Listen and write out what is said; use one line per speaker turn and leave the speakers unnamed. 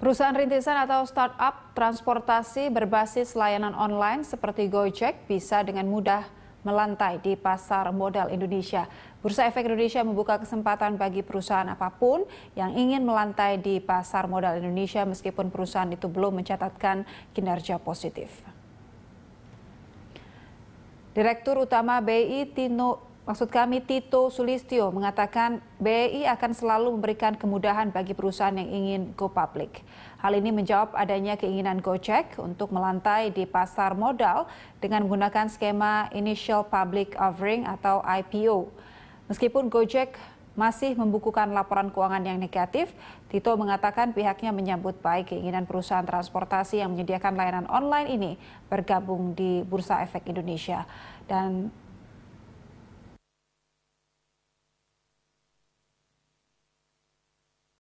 Perusahaan rintisan atau startup transportasi berbasis layanan online seperti Gojek bisa dengan mudah melantai di pasar modal Indonesia. Bursa Efek Indonesia membuka kesempatan bagi perusahaan apapun yang ingin melantai di pasar modal Indonesia meskipun perusahaan itu belum mencatatkan kinerja positif. Direktur Utama BI Tino Maksud kami Tito Sulistyo mengatakan BI akan selalu memberikan kemudahan bagi perusahaan yang ingin go public. Hal ini menjawab adanya keinginan Gojek untuk melantai di pasar modal dengan menggunakan skema Initial Public Offering atau IPO. Meskipun Gojek masih membukukan laporan keuangan yang negatif, Tito mengatakan pihaknya menyambut baik keinginan perusahaan transportasi yang menyediakan layanan online ini bergabung di Bursa Efek Indonesia. Dan